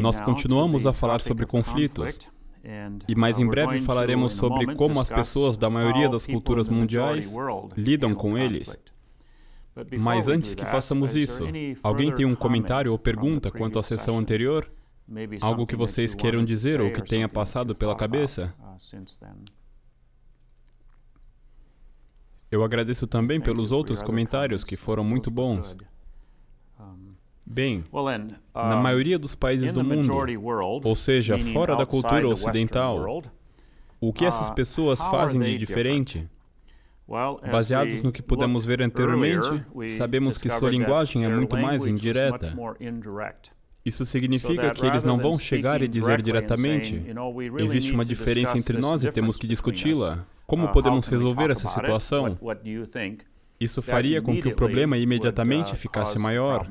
Nós continuamos a falar sobre conflitos. E mais uh, em breve falaremos sobre como as pessoas da maioria das culturas mundiais lidam com eles. Mas antes que façamos isso, alguém tem um comentário ou pergunta quanto à sessão anterior? Algo que vocês queiram dizer ou que tenha passado pela cabeça? Uh, Eu agradeço também pelos outros comentários que foram muito bons. Bem, na maioria dos países do mundo, ou seja, fora da cultura ocidental, o que essas uh, pessoas fazem de diferente? Baseados no que pudemos ver anteriormente, sabemos que sua linguagem é muito mais indireta. Isso significa que eles não vão chegar e dizer diretamente: existe uma diferença entre nós e temos que discuti-la. Como uh, podemos resolver essa situação? Isso faria com que o problema uh, imediatamente ficasse maior.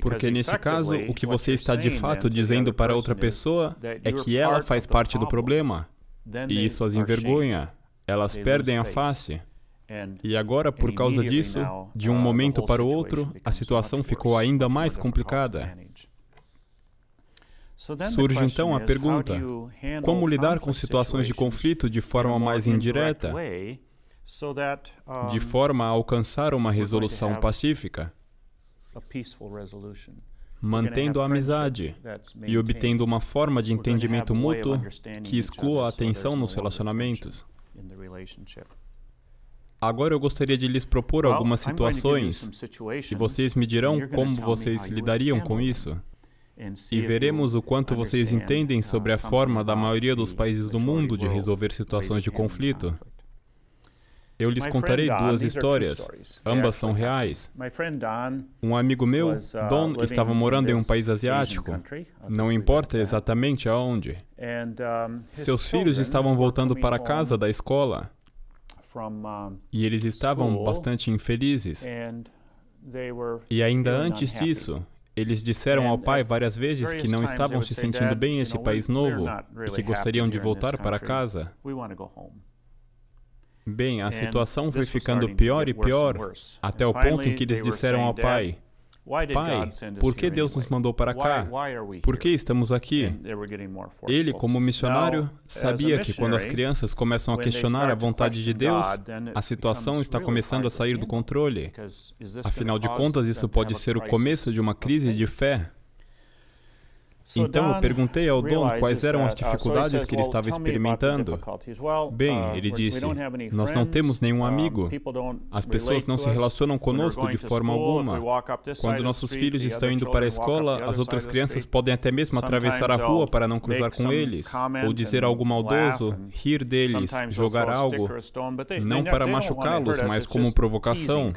Porque nesse caso, o que você está de fato dizendo para outra pessoa é que ela faz parte do problema. E isso as envergonha. Elas perdem a face. E agora, por causa disso, de um uh, momento para o outro, a situação ficou ainda mais complicada. Surge então a pergunta: como lidar com situações de conflito de forma mais indireta de forma a alcançar uma resolução pacífica, mantendo a amizade e obtendo uma forma de entendimento mútuo que exclua a tensão nos relacionamentos. Agora eu gostaria de lhes propor algumas situações e vocês me dirão como vocês lidariam com isso. E veremos o quanto vocês entendem uh, sobre a forma da maioria dos países do mundo de resolver situações de conflito. Eu lhes contarei duas histórias, ambas são reais. Um amigo meu, uh, Don, estava morando em um país asiático, não importa uh, exatamente aonde. Seus filhos estavam voltando para casa da escola e eles estavam bastante infelizes. E ainda antes disso, eles disseram ao pai várias vezes que não estavam se sentindo bem nesse país novo e que gostariam de voltar para casa. Bem, a situação foi ficando pior e pior, até o ponto em que eles disseram ao pai: Pai, por que Deus nos mandou para cá? Por que estamos aqui? Ele, como missionário, sabia que quando as crianças começam a questionar a vontade de Deus, a situação está começando a sair do controle. Afinal de contas, isso pode ser o começo de uma crise de fé. Então eu perguntei ao dono quais eram as uh, dificuldades que ele estava experimentando. Bem, uh, ele disse: Nós não temos nenhum amigo, as pessoas não se relacionam conosco de forma alguma. Quando nossos filhos estão indo para a escola, as outras crianças podem até mesmo atravessar a rua para não cruzar com eles, ou dizer algo maldoso, rir deles, jogar algo, não para machucá-los, mas como provocação.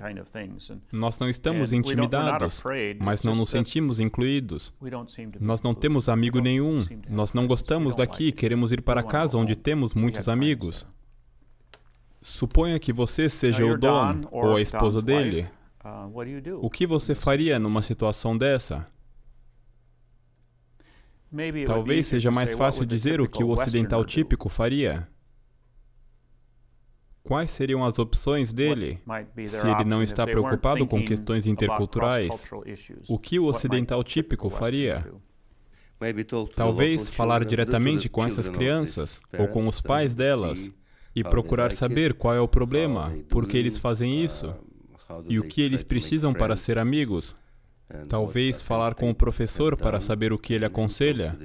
Nós não estamos intimidados, mas não nos sentimos incluídos. Nós não temos amigo então, nenhum. Então, Nós não gostamos então, daqui, queremos ir para casa onde temos muitos amigos. Né? Suponha que você seja o Don ou a esposa dele. Uh, o que você faria numa situação dessa? Talvez seja mais fácil dizer o que o ocidental típico faria. Quais seriam as opções dele se ele não está preocupado com questões interculturais? O que o ocidental típico faria? Talvez falar diretamente com essas crianças ou com os pais delas e procurar saber qual é o problema, por que eles fazem isso e o que eles precisam para ser amigos. Talvez falar com o professor para saber o que ele aconselha.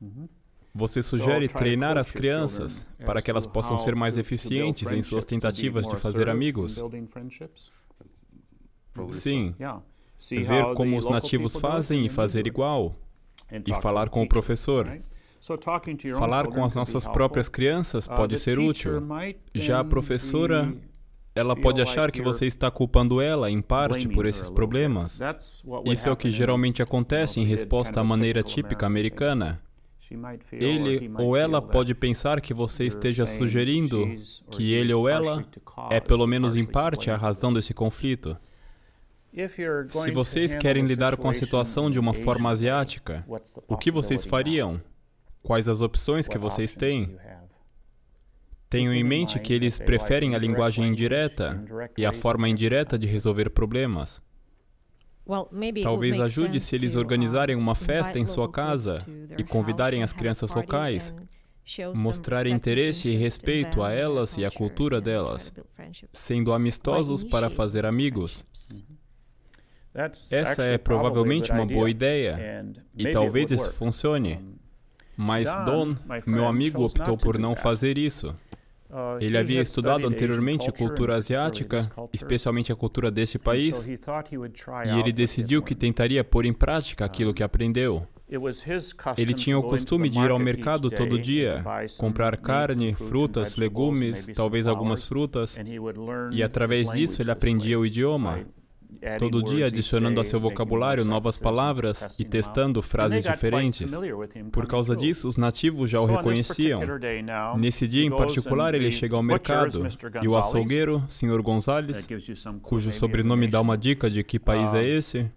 Uhum. Você sugere treinar as crianças para que elas possam ser mais eficientes em suas tentativas de fazer amigos? Sim ver como os nativos fazem e fazer igual, e falar com o professor. Falar com as nossas próprias crianças uh, pode ser útil. Já a professora, ela pode achar que você está culpando ela, em parte, por esses problemas. Isso é o que geralmente acontece em resposta à maneira típica americana. Ele ou ela pode pensar que você esteja sugerindo que ele ou ela é, pelo menos em parte, a razão desse conflito. Se vocês querem lidar com a situação de uma forma asiática, o que vocês fariam? Quais as opções que vocês têm? Tenho em mente que eles preferem a linguagem indireta e a forma indireta de resolver problemas. Talvez ajude se eles organizarem uma festa em sua casa e convidarem as crianças locais, mostrar interesse e respeito a elas e à cultura delas, sendo amistosos para fazer amigos. Essa é provavelmente uma boa ideia e talvez isso funcione. Mas Don, meu amigo, optou por não fazer isso. Uh, ele havia estudado anteriormente cultura asiática, especialmente a cultura desse país, e ele decidiu que tentaria pôr em prática aquilo que aprendeu. Ele tinha o costume de ir ao mercado todo dia, comprar carne, frutas, legumes, talvez algumas frutas, e através disso ele aprendia o idioma todo dia adicionando a seu vocabulário novas palavras e testando frases diferentes. Por causa disso, os nativos já o reconheciam. Nesse dia em particular, ele chega ao mercado e o açougueiro, Sr. Gonzalez, cujo sobrenome dá uma dica de que país é esse,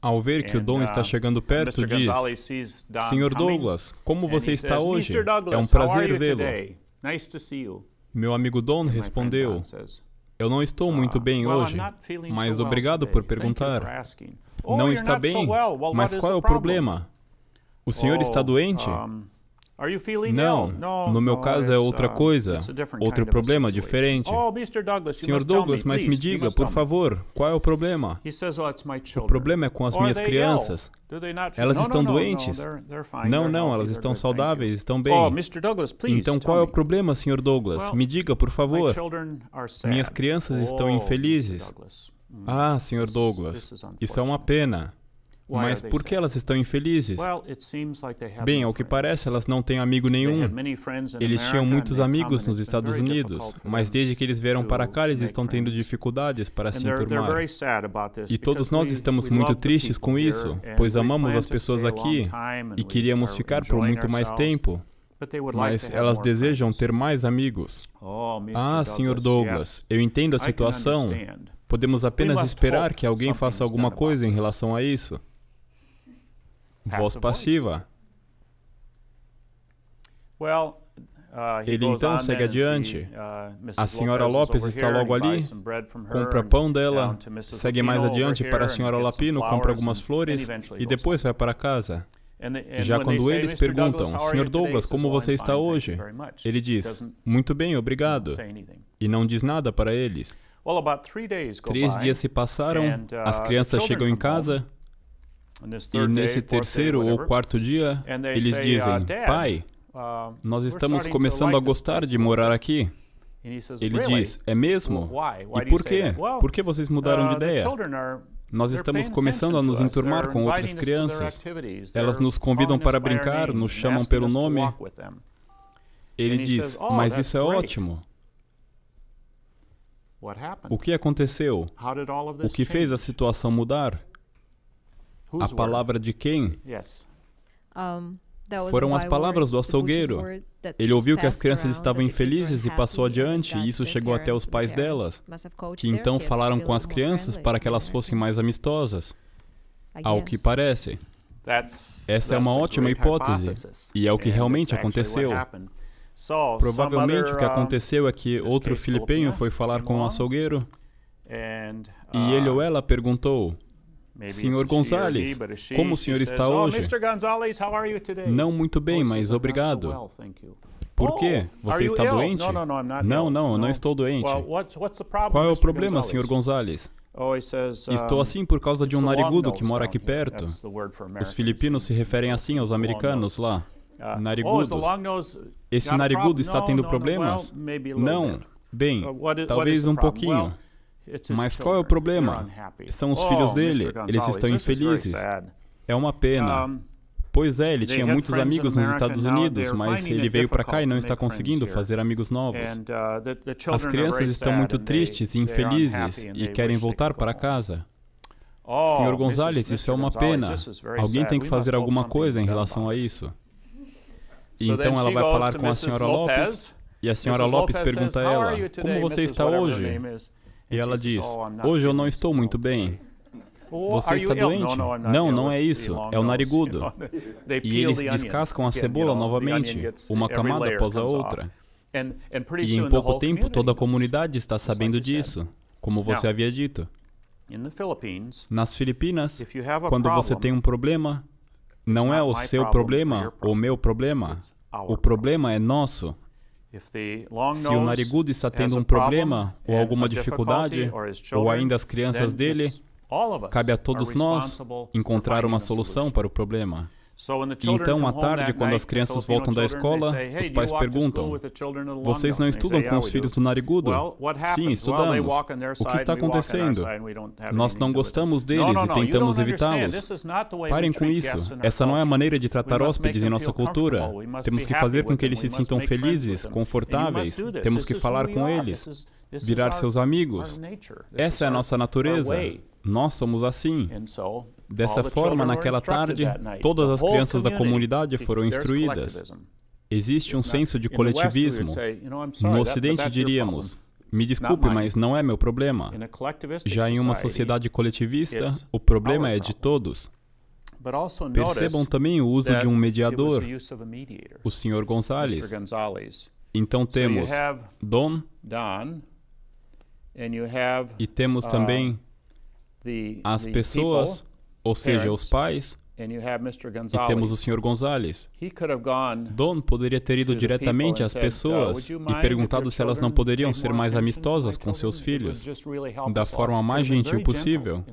ao ver que o Dom uh, está chegando perto, diz: Sr. Douglas, como você está hoje? É um prazer vê-lo. Meu amigo Don respondeu: eu não estou muito ah, bem hoje, mas obrigado por perguntar. Não está bem, mas qual é o problema? O senhor está oh, doente? Não, no meu caso é outra uh, coisa, outro problema diferente. Oh, senhor Douglas, mas me diga, por favor, qual é o problema? Oh, o problema é com as minhas crianças. Elas estão doentes? Não, não, elas estão saudáveis, estão bem. Oh, então qual é o problema, Senhor Douglas? Me diga, por favor. Minhas crianças estão infelizes. Ah, Sr. Douglas, isso é uma pena. Mas por que elas estão infelizes? Bem, ao que parece, elas não têm amigo nenhum. Eles tinham muitos amigos nos Estados Unidos, mas desde que eles vieram para cá, eles estão tendo dificuldades para se enturmar. E todos nós estamos muito tristes com isso, pois amamos as pessoas aqui e queríamos ficar por muito mais tempo. Mas elas desejam ter mais amigos. Oh, ah, Sr. Douglas, eu entendo a situação. Podemos apenas esperar que alguém faça alguma coisa em relação a isso. Voz passiva. Uh, Ele então segue adiante. Uh, a senhora Lopes está logo ali, compra pão dela, segue mais adiante para a senhora Lapino, compra algumas flores e depois vai para casa. Já quando eles perguntam, Sr. Douglas, como você está hoje? Ele diz, muito bem, obrigado. E não diz nada para eles. Três dias se passaram, uh, as crianças chegam em casa e nesse terceiro ou quarto dia, eles dizem: uh, Pai, uh, nós estamos começando a gostar de morar aqui. Ele diz: É mesmo? E por quê? Por que vocês mudaram uh, de ideia? Nós estamos começando a nos enturmar com outras crianças. Elas nos convidam para brincar, nos chamam pelo nome. Ele diz: oh, Mas isso é ótimo. O que aconteceu? O que fez a situação mudar? A palavra de quem? Foram as palavras do açougueiro. Ele ouviu que as crianças estavam infelizes e passou adiante, e isso chegou até os pais delas, que então falaram com as crianças para que elas fossem mais amistosas. Ao que parece. Essa é uma ótima hipótese, e é o que realmente aconteceu. Provavelmente o que uh, aconteceu é que outro filipenho foi falar com o um açougueiro, e ele ou uh, ela perguntou: Senhor Gonzalez, como o senhor está oh, hoje? Não muito bem, mas obrigado. Por quê? Oh, Você está doente? Não, não, não estou doente. Qual é o problema, senhor Gonzalez? Oh, estou assim por causa de um narigudo que mora aqui perto. Os filipinos se referem assim aos americanos lá. Uh, Narigudos. Esse narigudo está tendo problemas? Não. Bem, uh, talvez um pouquinho. Mas qual é o problema? São os filhos oh, dele. Eles estão infelizes. É uma pena. Pois é, ele tinha muitos amigos nos Estados Unidos, mas ele veio para cá e não está conseguindo fazer amigos novos. Uh, As crianças estão muito tristes e infelizes e querem voltar para casa. Oh, senhor Gonzalez, isso é uma pena. Alguém tem que fazer alguma coisa em relação a isso. E então ela vai falar com a senhora Lopes, e a senhora Lopes pergunta a ela: Como você está hoje? E ela diz: oh, Hoje eu não estou muito bem. Oh, você está doente? Não, não é isso. É o narigudo. E eles descascam a cebola novamente, uma camada após a outra. E em pouco tempo toda a comunidade está sabendo disso, como você havia dito. Nas Filipinas, quando você tem um problema, não é o seu problema ou meu problema. O problema é nosso. Se o narigudo está tendo um problema ou alguma dificuldade, ou ainda as crianças dele, cabe a todos nós encontrar uma solução para o problema. Então, à tarde, quando as crianças voltam da escola, os pais perguntam: Vocês não estudam com os filhos do narigudo? Sim, estudamos. O que está acontecendo? Nós não gostamos deles e tentamos evitá-los. Parem com isso. Essa não é a maneira de tratar hóspedes em nossa cultura. Temos que fazer com que eles se sintam felizes, confortáveis. Temos que falar com eles, virar seus amigos. Essa é a nossa natureza. Nós somos assim. Dessa forma, naquela tarde, todas as crianças da comunidade foram instruídas. Existe um senso de coletivismo. No Ocidente, diríamos: me desculpe, mas não é meu problema. Já em uma sociedade coletivista, o problema é de todos. Percebam também o uso de um mediador, o Sr. Gonzalez. Então temos Don, e temos também uh, as pessoas, ou seja, os pais, e temos o Sr. Gonzalez. Don poderia ter ido diretamente às pessoas e perguntado se elas não poderiam ser mais amistosas com seus filhos, da forma mais gentil possível.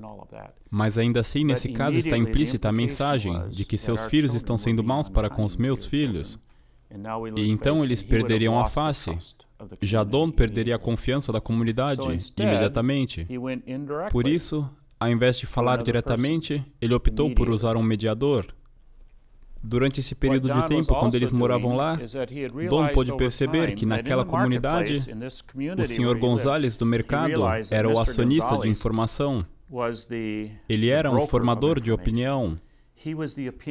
Mas ainda assim, nesse caso, está implícita a mensagem de que seus filhos estão sendo maus para com os meus filhos, e então eles perderiam a face. Já Don perderia a confiança da comunidade imediatamente. Por isso, ao invés de falar diretamente, ele optou por usar um mediador. Durante esse período de tempo, quando eles moravam lá, Don pôde perceber que naquela comunidade, o Sr. Gonzalez do mercado era o acionista de informação. Ele era um formador de opinião.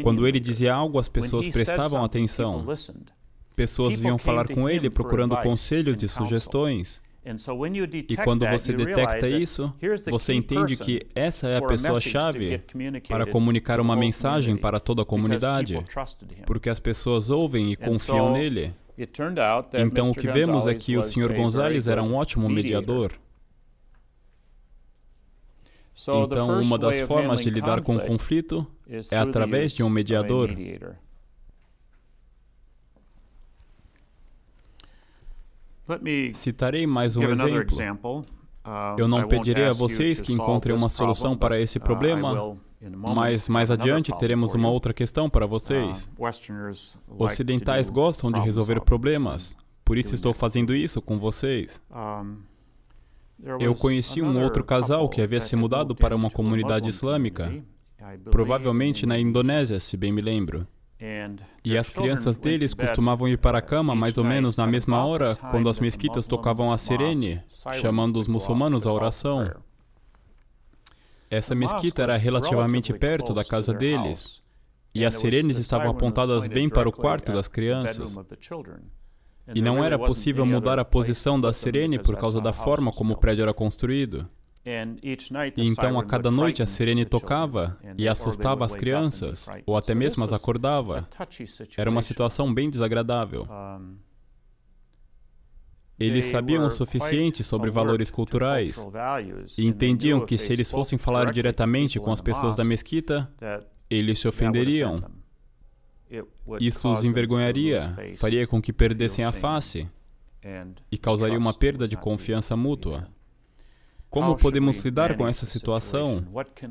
Quando ele dizia algo, as pessoas prestavam atenção. Pessoas vinham falar com ele procurando conselhos e sugestões. E quando você detecta isso, você entende que essa é a pessoa-chave para comunicar uma mensagem para toda a comunidade, porque as pessoas ouvem e confiam nele. Então, o que vemos é que o Sr. Gonzalez era um ótimo mediador. Então, uma das formas de lidar com o conflito é através de um mediador. Citarei mais um exemplo. Eu não pedirei a vocês que encontrem uma solução para esse uh, problema, mas mais adiante teremos uma outra questão para uh, vocês. Ocidentais gostam de resolver problemas, por isso estou fazendo isso com vocês. Eu conheci um outro casal que havia se mudado para uma comunidade islâmica, provavelmente na Indonésia, se bem me lembro. E as crianças deles costumavam ir para a cama mais ou menos na mesma hora, quando as mesquitas tocavam a serene, chamando os muçulmanos à oração. Essa mesquita era relativamente perto da casa deles, e as sirenes estavam apontadas bem para o quarto das crianças. E não era possível mudar a posição da sirene por causa da forma como o prédio era construído. E então, a cada noite, a sirene tocava e assustava as crianças, ou até mesmo as acordava. Era uma situação bem desagradável. Eles sabiam o suficiente sobre valores culturais e entendiam que, se eles fossem falar diretamente com as pessoas da mesquita, eles se ofenderiam. Isso os envergonharia, faria com que perdessem a face e causaria uma perda de confiança mútua. Como podemos lidar com essa situação?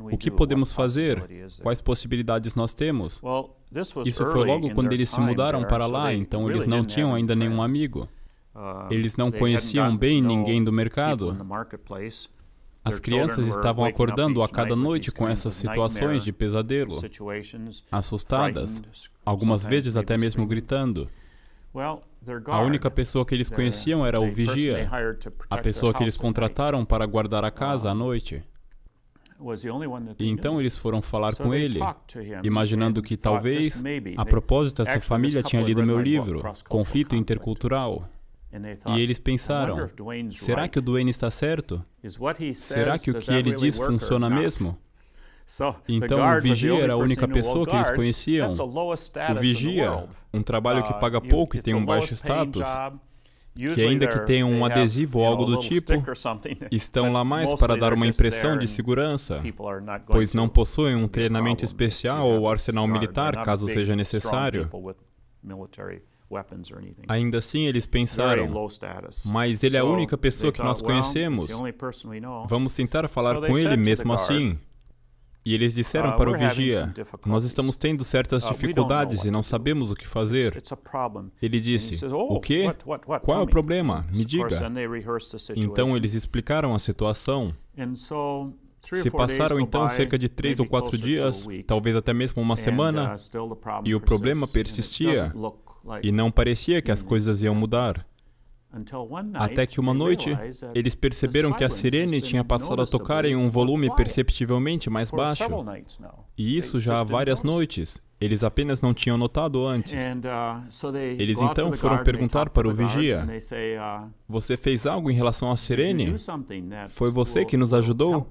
O que podemos fazer? Quais possibilidades nós temos? Isso foi logo quando eles se mudaram para lá, então eles não tinham ainda nenhum amigo. Eles não conheciam bem ninguém do mercado. As crianças estavam acordando a cada noite com essas situações de pesadelo, assustadas, algumas vezes até mesmo gritando. A única pessoa que eles conheciam era o vigia, a pessoa que eles contrataram para guardar a casa à noite. E então eles foram falar com ele, imaginando que talvez, a propósito, essa família tinha lido meu livro, Conflito Intercultural. E eles pensaram: será que o Duane está certo? Será que o que ele diz funciona mesmo? Então, o vigia era a única pessoa que eles conheciam. O vigia, um trabalho que uh, paga pouco e tem um baixo status, que ainda que tenha um adesivo ou algo do tipo, estão lá mais para dar uma impressão de segurança, pois não possuem um treinamento especial ou arsenal militar, caso seja necessário. Ainda assim, eles pensaram, mas ele é a única pessoa que nós conhecemos. Vamos tentar falar com ele mesmo assim. E eles disseram uh, para o vigia: Nós estamos tendo certas uh, dificuldades e não sabemos o que fazer. Ele disse: O oh, quê? Qual é o problema? Me diga. Então eles explicaram a situação. Se passaram então cerca de três ou quatro dias, talvez até mesmo uma semana, uh, e o problema persistia, e não parecia que as coisas iam mudar. Até que uma noite, eles perceberam que a sirene tinha passado a tocar em um volume perceptivelmente mais baixo. E isso já há várias noites. Eles apenas não tinham notado antes. Uh, eles então foram perguntar para o vigia: uh, Você fez algo em relação à sirene? Foi você que nos ajudou?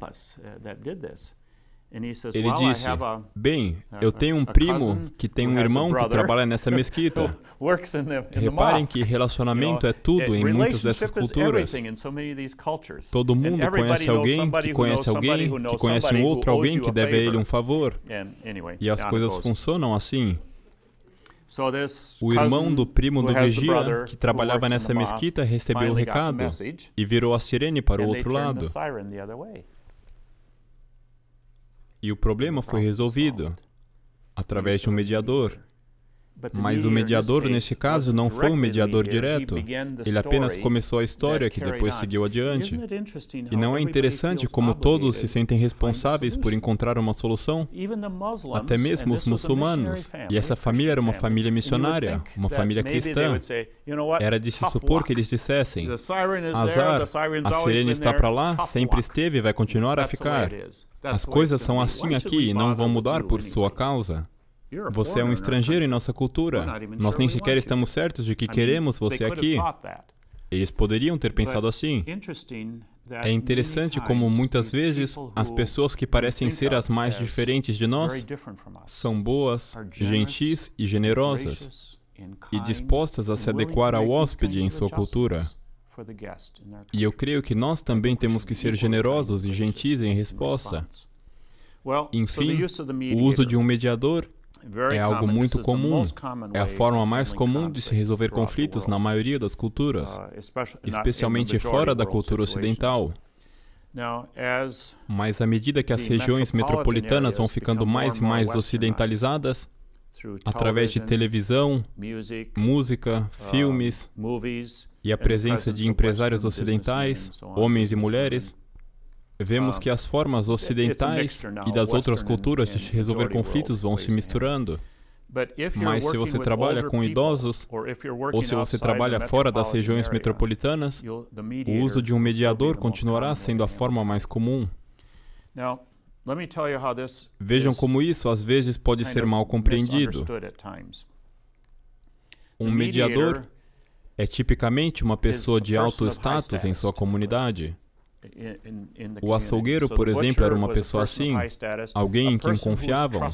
Ele disse: Bem, eu tenho um primo que tem um irmão que trabalha nessa mesquita. Reparem que relacionamento é tudo em muitas dessas culturas. Todo mundo conhece alguém que conhece alguém que conhece um outro alguém que deve a ele um favor. E as coisas funcionam assim. O irmão do primo do vigia, que trabalhava nessa mesquita, recebeu o recado e virou a sirene para o outro lado. E o problema foi resolvido através de um mediador. Mas o mediador, neste caso, não foi um mediador direto. Ele apenas começou a história que depois seguiu adiante. E não é interessante como todos se sentem responsáveis por encontrar uma solução? Até mesmo os muçulmanos. E essa família era uma família missionária, uma família cristã. Era de se supor que eles dissessem: azar, a sirene está para lá, sempre esteve e vai continuar a ficar. As coisas são assim aqui e não vão mudar por sua causa. Você é um estrangeiro em nossa cultura. Nós nem sequer estamos certos de que queremos você aqui. Eles poderiam ter pensado assim. É interessante como muitas vezes as pessoas que parecem ser as mais diferentes de nós são boas, gentis e generosas e dispostas a se adequar ao hóspede em sua cultura. E eu creio que nós também temos que ser generosos e gentis em resposta. Enfim, o uso de um mediador é algo muito comum. É a forma mais comum de se resolver conflitos na maioria das culturas, uh, especialmente fora da cultura ocidental. Mas à medida que as regiões metropolitanas vão ficando mais e mais ocidentalizadas, através de televisão, música, uh, filmes e a presença de empresários ocidentais, homens e mulheres, Vemos ah, que as formas ocidentais e das outras culturas de resolver conflitos vão se misturando. Mas se você trabalha com idosos, ou se você trabalha fora das regiões metropolitanas, o uso de um mediador continuará sendo a forma mais comum. Vejam como isso às vezes pode ser mal compreendido. Um mediador é tipicamente uma pessoa de alto status em sua comunidade. O açougueiro, por exemplo, era uma pessoa assim, alguém em quem confiavam,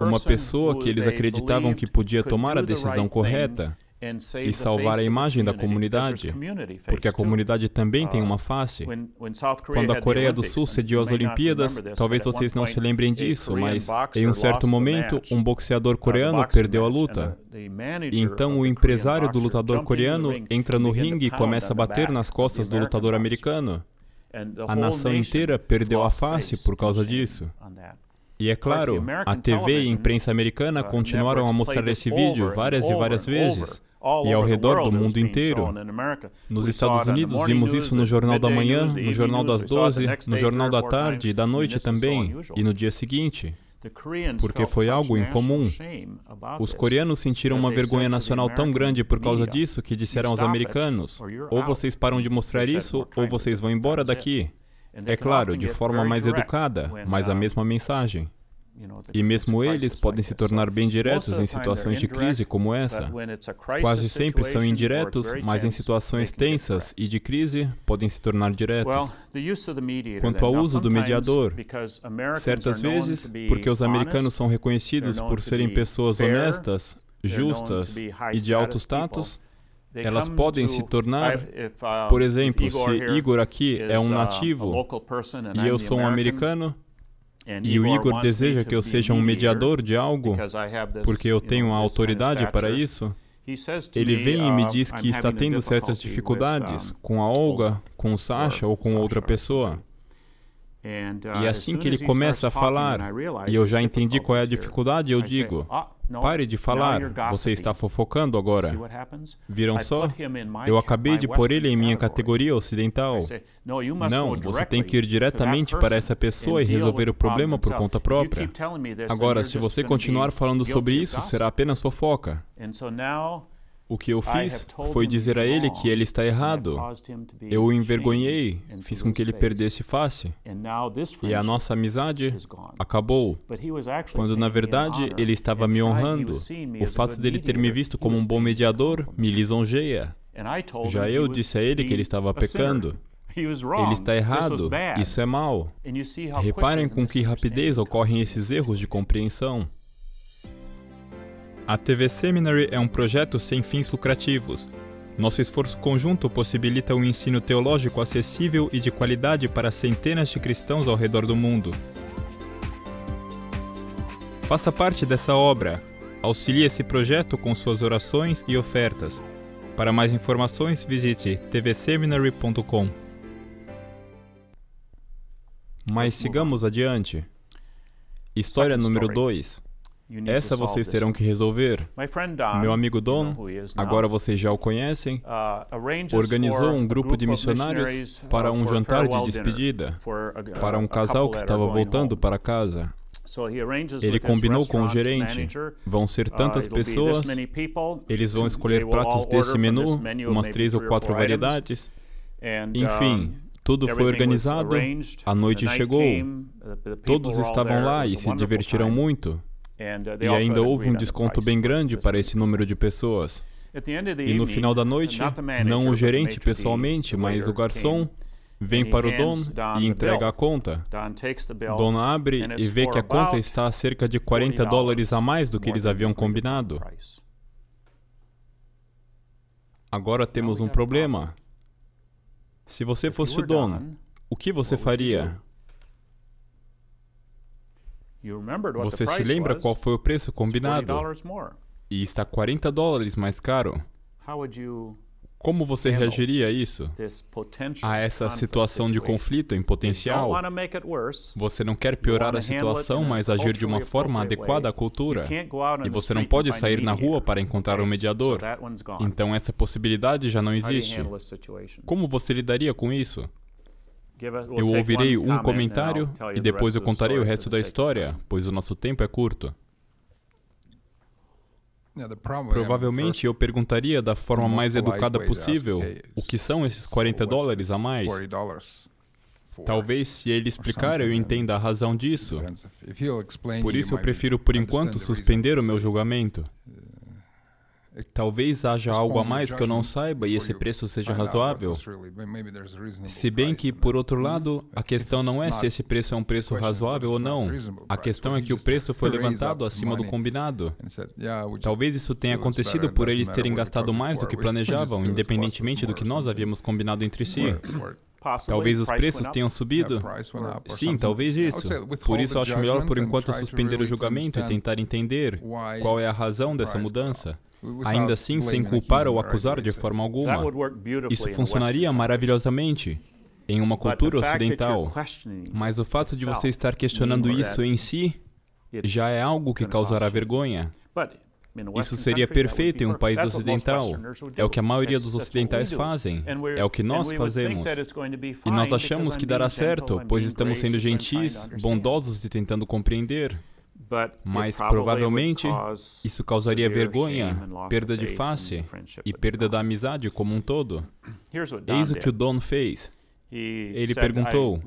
uma pessoa que eles acreditavam que podia tomar a decisão correta, e salvar a imagem da comunidade, porque a comunidade também tem uh, uma face. Quando a Coreia do Sul cediu as Olimpíadas, talvez vocês não se lembrem disso, mas em um certo momento, um boxeador uh, coreano perdeu a luta. E então o empresário do lutador coreano entra no ringue e começa a bater nas costas do lutador americano. A nação inteira perdeu a face por causa disso. E é claro, a TV e a imprensa americana uh, continuaram a mostrar esse vídeo várias e várias vezes e ao redor do mundo inteiro. Nos Estados Unidos, vimos isso no Jornal da Manhã, no Jornal das 12, no Jornal da Tarde e da Noite também, e no dia seguinte. Porque foi algo incomum. Os coreanos sentiram uma vergonha nacional tão grande por causa disso que disseram aos americanos: ou vocês param de mostrar isso, ou vocês vão embora daqui. É claro, de forma mais educada, mas a uh, mesma mensagem. E mesmo eles podem se tornar bem diretos em situações de crise como essa. Quase sempre são indiretos, mas em situações tensas e de crise podem se tornar diretos. Quanto ao uso do mediador, certas vezes, porque os americanos são reconhecidos por serem pessoas honestas, justas e de alto status, elas podem se tornar, por exemplo, se Igor aqui é um uh, nativo e eu sou um americano, e o Igor deseja que eu seja um mediador de algo, porque eu tenho a autoridade para isso. Ele vem e me diz que está tendo certas dificuldades com a Olga, com o Sasha ou com outra pessoa. Uh, e assim que ele começa a falar, e eu já entendi qual é a dificuldade, eu digo: oh, pare de falar, você está fofocando agora. Viram só? Eu acabei de pôr ele em minha categoria ocidental. Não, você tem que ir diretamente para essa pessoa e resolver o problema por conta própria. Agora, se você continuar falando sobre isso, será apenas fofoca. O que eu fiz foi dizer a ele que ele está errado. Eu o envergonhei, fiz com que ele perdesse face. E a nossa amizade acabou. Quando, na verdade, ele estava me honrando. O fato dele ter me visto como um bom mediador me lisonjeia. Já eu disse a ele que ele estava pecando. Ele está errado, isso é mal. Reparem com que rapidez ocorrem esses erros de compreensão. A TV Seminary é um projeto sem fins lucrativos. Nosso esforço conjunto possibilita um ensino teológico acessível e de qualidade para centenas de cristãos ao redor do mundo. Faça parte dessa obra. Auxilie esse projeto com suas orações e ofertas. Para mais informações, visite tvseminary.com. Mas sigamos adiante. História número 2. Essa vocês terão que resolver. Meu amigo Don, agora vocês já o conhecem, uh, organizou um grupo de missionários uh, para um jantar de despedida uh, para um casal que estava voltando para casa. Ele combinou com o gerente. Vão ser tantas pessoas, eles vão escolher pratos desse menu, umas três ou quatro variedades. Enfim, tudo foi organizado, a noite chegou, todos estavam lá e se divertiram muito. Uh, e ainda houve um desconto bem grande para esse número de pessoas. E no final da noite, não o gerente pessoalmente, mas o garçom vem para o Don e entrega a conta. Don abre e vê que a conta está a cerca de 40 dólares a mais do que eles haviam combinado. Agora temos um problema. Se você fosse o Don, o que você faria? Você se lembra qual foi o preço combinado? E está 40 dólares mais caro. Como você reagiria a isso? A essa situação de conflito em potencial? Você não quer piorar a situação, mas agir de uma forma adequada à cultura. E você não pode sair na rua para encontrar um mediador. Então essa possibilidade já não existe. Como você lidaria com isso? Eu ouvirei um comentário e depois eu contarei o resto da história, pois o nosso tempo é curto. Provavelmente eu perguntaria da forma mais educada possível o que são esses 40 dólares a mais. Talvez se ele explicar eu entenda a razão disso. Por isso eu prefiro por enquanto suspender o meu julgamento. Talvez haja algo a mais que eu não saiba e esse preço seja razoável. Se bem que, por outro hmm? lado, a questão não é se esse preço é um preço razoável ou não. A questão é que o preço foi levantado acima do combinado. Talvez isso tenha acontecido por eles terem gastado mais do que planejavam, independentemente do que nós havíamos combinado entre si. Talvez os preços tenham subido. Sim, talvez isso. Por isso, acho melhor por enquanto suspender o julgamento e tentar entender qual é a razão dessa mudança. Ainda assim, sem culpar ou acusar de forma alguma, isso funcionaria maravilhosamente em uma cultura ocidental. Mas o fato de você estar questionando isso em si já é algo que causará vergonha. Isso seria perfeito em um país ocidental. É o que a maioria dos ocidentais fazem. É o que nós fazemos. E nós achamos que dará certo, pois estamos sendo gentis, bondosos e tentando compreender. Mas provavelmente isso causaria vergonha, perda de face e perda da amizade como um todo. Eis o que o Don fez. Ele perguntou: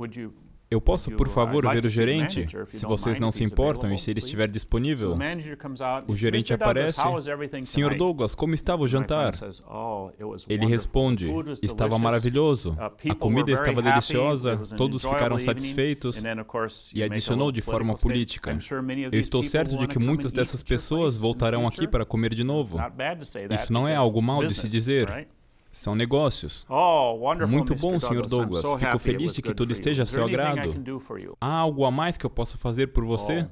eu posso, por favor, ver o gerente, se vocês não se importam e se ele estiver disponível? O gerente aparece. Senhor Douglas, como estava o jantar? Oh, ele responde: Estava maravilhoso. Uh, a comida estava deliciosa, todos ficaram satisfeitos. E adicionou de forma política: Eu estou certo de que muitas dessas pessoas voltarão aqui para comer de novo. Isso não é algo mal de se dizer. São negócios. Oh, Muito bom, Sr. Douglas. So Fico feliz de que tudo esteja a seu agrado. Há algo a mais que eu possa fazer por você?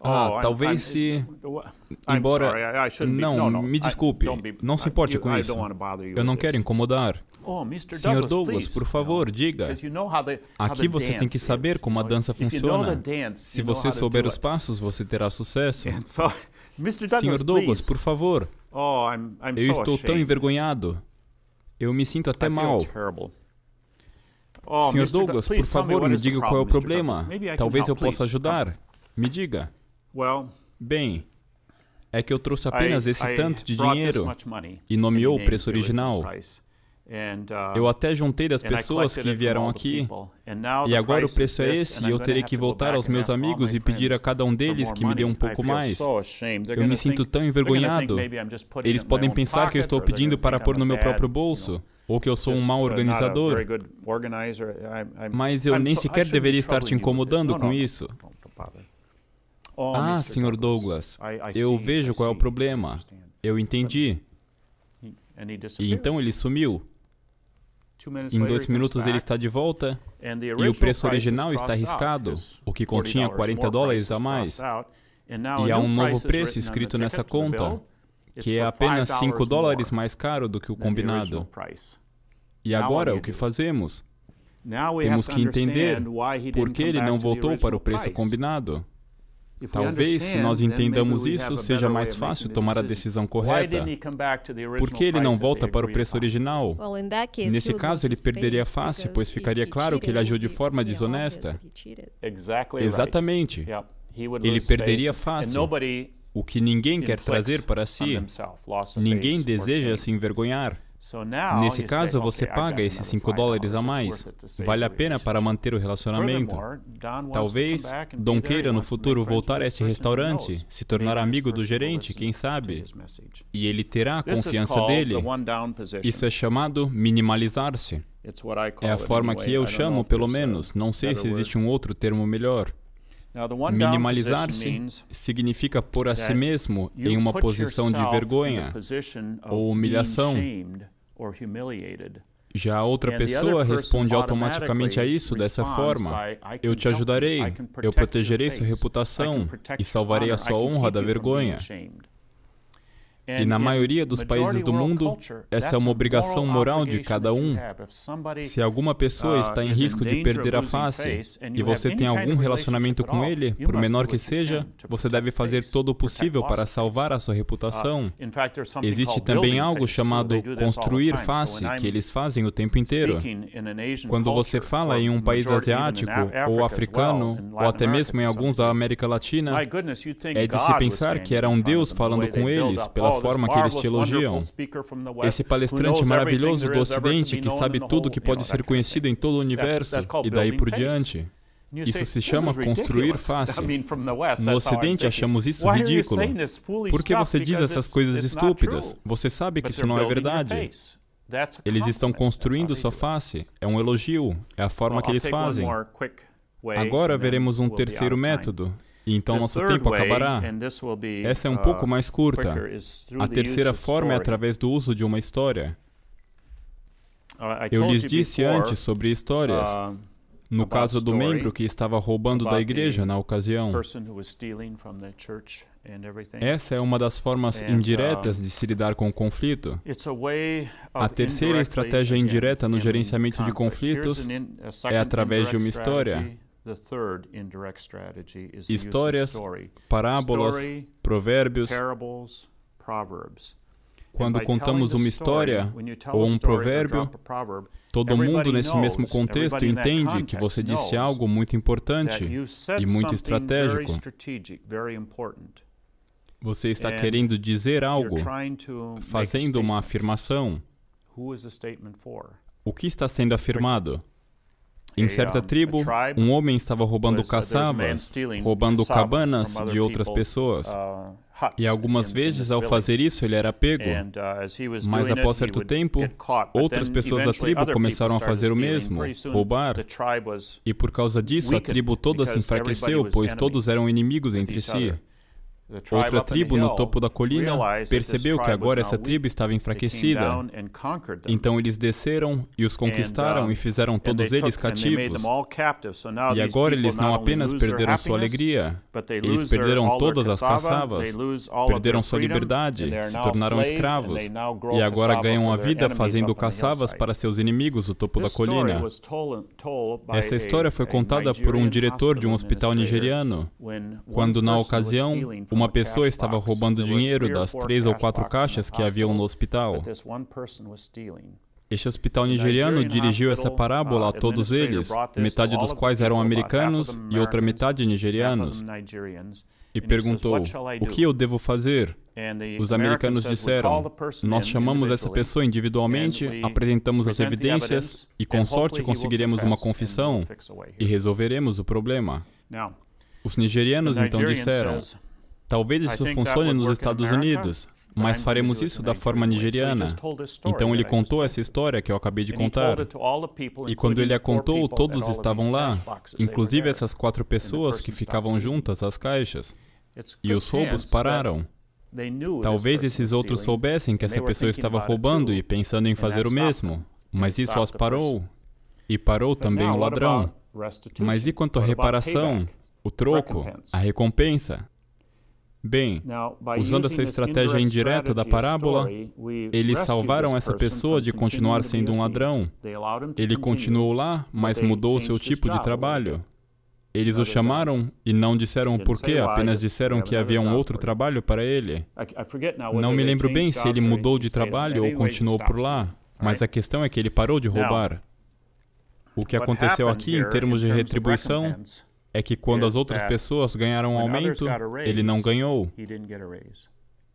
Oh. Ah, oh, talvez I'm, se... I'm Embora... Sorry, não, me desculpe. Be... Não se importe com isso. Eu não quero incomodar. Oh, Sr. Douglas, por favor, diga. Aqui você tem que saber como a dança funciona. Se você souber os passos, você terá sucesso. Sr. Douglas, por favor. Oh, eu estou tão envergonhado. Eu me sinto até mal. Oh, Senhor Douglas, por favor, me diga qual é o problema. Talvez eu possa ajudar. Me diga. Bem, é que eu trouxe apenas esse tanto de dinheiro e nomeou o preço original. Uh, eu até juntei das pessoas que vieram aqui, e agora o preço é esse, e eu terei que voltar aos meus amigos e pedir a cada um deles que me dê um pouco mais. Eu me sinto tão envergonhado. Eles podem pensar que eu estou pedindo para pôr no meu próprio bolso, ou que eu sou um uh, mau organizador. Mas eu nem sequer deveria estar te incomodando com isso. Oh, ah, Sr. Douglas, eu vejo qual é o problema. Eu entendi. E então ele sumiu. Em dois minutos ele está de volta e o preço original está arriscado, o que continha 40 dólares a mais. E há um novo preço escrito nessa conta, que é apenas 5 dólares mais caro do que o combinado. E agora o que fazemos? Temos que entender por que ele não voltou para o preço combinado. Talvez, se nós entendamos isso, seja mais fácil tomar a decisão correta. Por que ele não volta para o preço original? Nesse caso, ele perderia face pois ficaria claro que ele agiu de forma desonesta. Exatamente. Ele perderia face O que ninguém quer trazer para si, ninguém deseja se envergonhar. Nesse caso, você paga esses 5 dólares a mais. Vale a pena para manter o relacionamento. Talvez Don queira no futuro voltar a esse restaurante, se tornar amigo do gerente, quem sabe? E ele terá a confiança dele. Isso é chamado minimalizar-se. É a forma que eu chamo, pelo menos. Não sei se existe um outro termo melhor. Minimalizar-se significa pôr a si mesmo em uma posição de vergonha ou humilhação. Já a outra pessoa responde automaticamente a isso dessa forma: Eu te ajudarei, eu protegerei sua reputação e salvarei a sua honra da vergonha. E na maioria dos países do mundo, essa é uma obrigação moral de cada um. Se alguma pessoa uh, está em risco de perder a face e você tem algum relacionamento com ele, por menor que seja, você deve fazer todo o possível para salvar a sua uh, reputação. Existe também algo chamado construir face, que eles fazem o tempo inteiro. Quando você fala em um país asiático, ou africano, ou até mesmo em alguns da América Latina, é de se pensar que era um Deus falando com eles pela forma que eles te elogiam. Esse palestrante maravilhoso do Ocidente que sabe tudo que pode ser conhecido em todo o universo e daí por diante. Isso se chama construir face No Ocidente achamos isso ridículo. Por que você diz essas coisas estúpidas? Você sabe que isso não é verdade. Eles estão construindo sua face. É um elogio. É a forma que eles fazem. Agora veremos um terceiro método. E então nosso tempo acabará. Essa é um uh, pouco mais curta. A terceira forma é através do uso de uma história. Uh, Eu lhes disse antes sobre histórias. Uh, no caso do membro que estava roubando da igreja na ocasião. Essa é uma das formas indiretas de se lidar com o conflito. A terceira estratégia indireta no gerenciamento de conflitos é através de uma história. Histórias, parábolas, provérbios. Quando contamos uma história ou um provérbio, todo mundo nesse mesmo contexto entende que você disse algo muito importante e muito estratégico. Você está querendo dizer algo, fazendo uma afirmação. O que está sendo afirmado? Em certa tribo, um homem estava roubando uh, caçavas, roubando cabanas de outras pessoas. Uh, e algumas vezes, ao fazer isso, ele era pego. Uh, Mas após certo tempo, outras pessoas da tribo começaram a fazer o mesmo, roubar. E por causa disso, a tribo toda se enfraqueceu, pois todos eram inimigos entre si. Outra tribo no topo da colina percebeu que agora essa tribo estava enfraquecida. Então eles desceram e os conquistaram e fizeram todos eles cativos. E agora eles não apenas perderam sua alegria, eles perderam todas as caçavas, perderam sua liberdade, se tornaram escravos e agora ganham a vida fazendo caçavas para seus inimigos no topo da colina. Essa história foi contada por um diretor de um hospital nigeriano, quando na ocasião uma uma pessoa estava roubando dinheiro das três ou quatro caixas que haviam no hospital. Este hospital nigeriano dirigiu essa parábola a uh, todos eles, metade dos quais eram uh, americanos e outra metade nigerianos, e perguntou: O que eu devo fazer? Os americanos disseram: Nós chamamos essa pessoa individualmente, apresentamos as evidências e, com sorte, conseguiremos uma confissão e resolveremos o problema. Os nigerianos então disseram: Talvez isso funcione nos Estados Unidos, mas faremos isso da forma nigeriana. Então ele contou essa história que eu acabei de contar. E quando ele a contou, todos estavam lá, inclusive essas quatro pessoas que ficavam juntas às caixas. E os roubos pararam. Talvez esses outros soubessem que essa pessoa estava roubando e pensando em fazer o mesmo, mas isso as parou. E parou também o ladrão. Mas e quanto à reparação, o troco, a recompensa? Bem, usando essa estratégia indireta da parábola, eles salvaram essa pessoa de continuar sendo um ladrão. Ele continuou lá, mas mudou seu tipo de trabalho. Eles o chamaram e não disseram o porquê, apenas disseram que havia um outro trabalho para ele. Não me lembro bem se ele mudou de trabalho ou continuou por lá, mas a questão é que ele parou de roubar. O que aconteceu aqui em termos de retribuição é que quando as outras pessoas ganharam um aumento, ele não ganhou.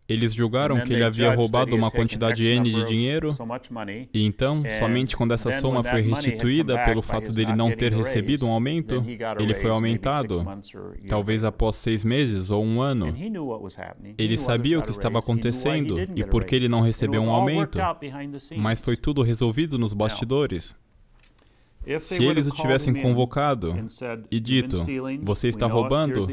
Eles julgaram que ele havia roubado uma quantidade N de dinheiro, e então, somente quando essa soma foi restituída pelo fato dele não ter recebido um aumento, ele foi aumentado, talvez após seis meses ou um ano. Ele sabia o que estava acontecendo e por que ele não recebeu um aumento, mas foi tudo resolvido nos bastidores. Se eles o tivessem convocado e dito: Você está roubando,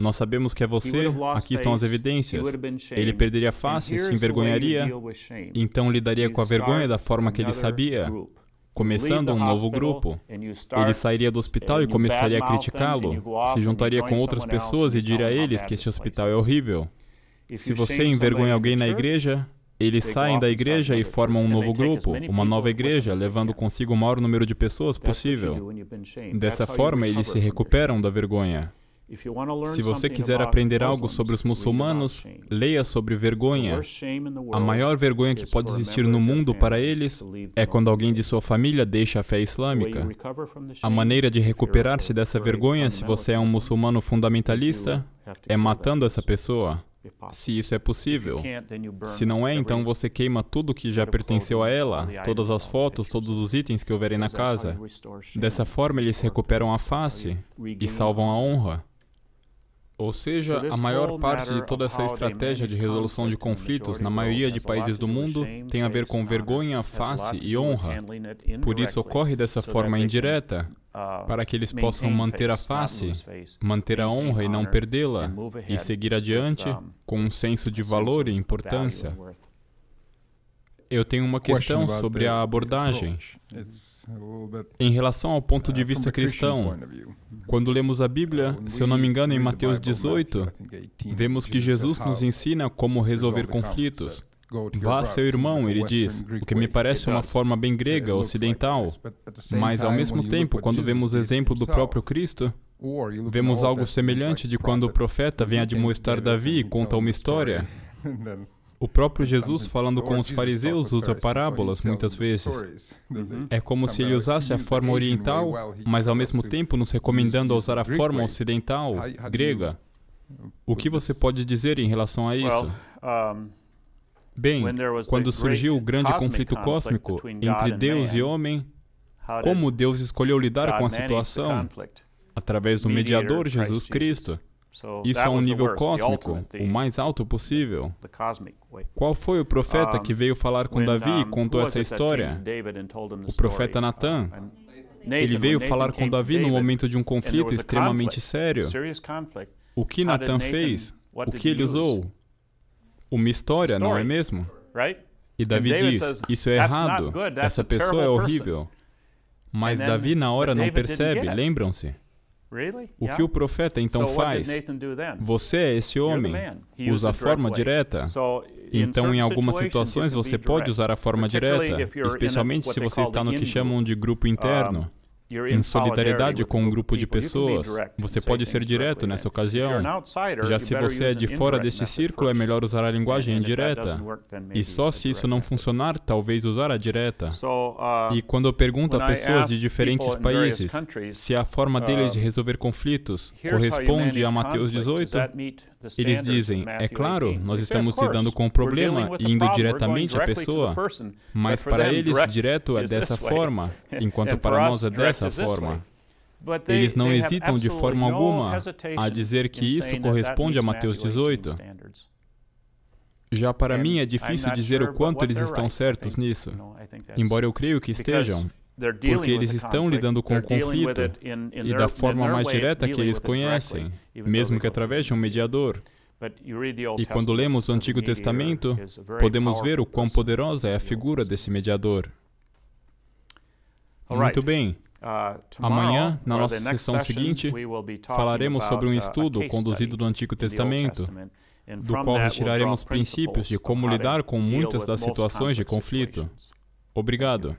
nós sabemos que é você, aqui estão as evidências, ele perderia a face, se envergonharia, então lidaria com a vergonha da forma que ele sabia, começando um novo grupo. Ele sairia do hospital e começaria a criticá-lo, se juntaria com outras pessoas e diria a eles que este hospital é horrível. Se você envergonha alguém na igreja, eles saem da igreja e formam um novo grupo, uma nova igreja, levando consigo o maior número de pessoas possível. Dessa forma, eles se recuperam da vergonha. Se você quiser aprender algo sobre os muçulmanos, leia sobre vergonha. A maior vergonha que pode existir no mundo para eles é quando alguém de sua família deixa a fé islâmica. A maneira de recuperar-se dessa vergonha, se você é um muçulmano fundamentalista, é matando essa pessoa. Se isso é possível. Se não é, então você queima tudo que já pertenceu a ela, todas as fotos, todos os itens que houverem na casa. Dessa forma, eles recuperam a face e salvam a honra. Ou seja, a maior parte de toda essa estratégia de resolução de conflitos na maioria de países do mundo tem a ver com vergonha, face e honra. Por isso ocorre dessa forma indireta, uh, para que eles possam manter a face, manter a honra e não perdê-la, e seguir adiante com um senso de valor e importância. Eu tenho uma questão sobre a abordagem. Em relação ao ponto uh, de vista cristão, quando lemos a Bíblia, se eu não me engano, em Mateus 18, vemos que Jesus nos ensina como resolver conflitos. Vá a seu irmão, ele diz, o que me parece é uma forma bem grega, ocidental. Mas, ao mesmo tempo, quando vemos o exemplo do próprio Cristo, vemos algo semelhante de quando o profeta vem admoestar Davi e conta uma história. O próprio Jesus, falando com os fariseus, usa parábolas muitas vezes. Uhum. Uhum. É como se ele usasse a forma oriental, mas ao mesmo tempo nos recomendando a usar a forma ocidental, grega. O que você pode dizer em relação a isso? Bem, quando surgiu o grande conflito cósmico entre Deus e homem, como Deus escolheu lidar com a situação? Através do mediador Jesus Cristo. Isso a é um nível cósmico, o mais alto possível. Qual foi o profeta que veio falar com Davi e contou essa história? O profeta Natan. Ele veio falar com Davi no momento de um conflito extremamente sério. O que Natan fez? O que ele usou? Uma história, não é mesmo? E Davi diz: Isso é errado, essa pessoa é horrível. Mas Davi, na hora, não percebe, lembram-se? O que o profeta então faz? Você é esse homem, usa a forma direta. Então, em algumas situações, você pode usar a forma direta, especialmente se você está no que chamam de grupo interno. Em solidariedade com um grupo de pessoas, você pode ser direto nessa ocasião. Já se você é de fora deste círculo, é melhor usar a linguagem indireta. E só se isso não funcionar, talvez usar a direta. Uh, e quando eu pergunto a pessoas de diferentes países se a forma deles uh, de resolver conflitos corresponde a Mateus 18, eles dizem: é claro, nós estamos lidando com o um problema e indo diretamente à pessoa, mas para eles, direto é dessa forma, enquanto para nós é dessa forma. Eles não hesitam de forma alguma a dizer que isso corresponde a Mateus 18. Já para mim é difícil dizer o quanto eles estão certos nisso, embora eu creio que estejam, porque eles estão lidando com o conflito e da forma mais direta que eles conhecem, mesmo que através de um mediador. E quando lemos o Antigo Testamento, podemos ver o quão poderosa é a figura desse mediador. Muito bem. Uh, Amanhã, na nossa sessão seguinte, falaremos sobre um uh, estudo conduzido do Antigo Testamento, do qual retiraremos princípios de como lidar com muitas das situações de conflito. Obrigado.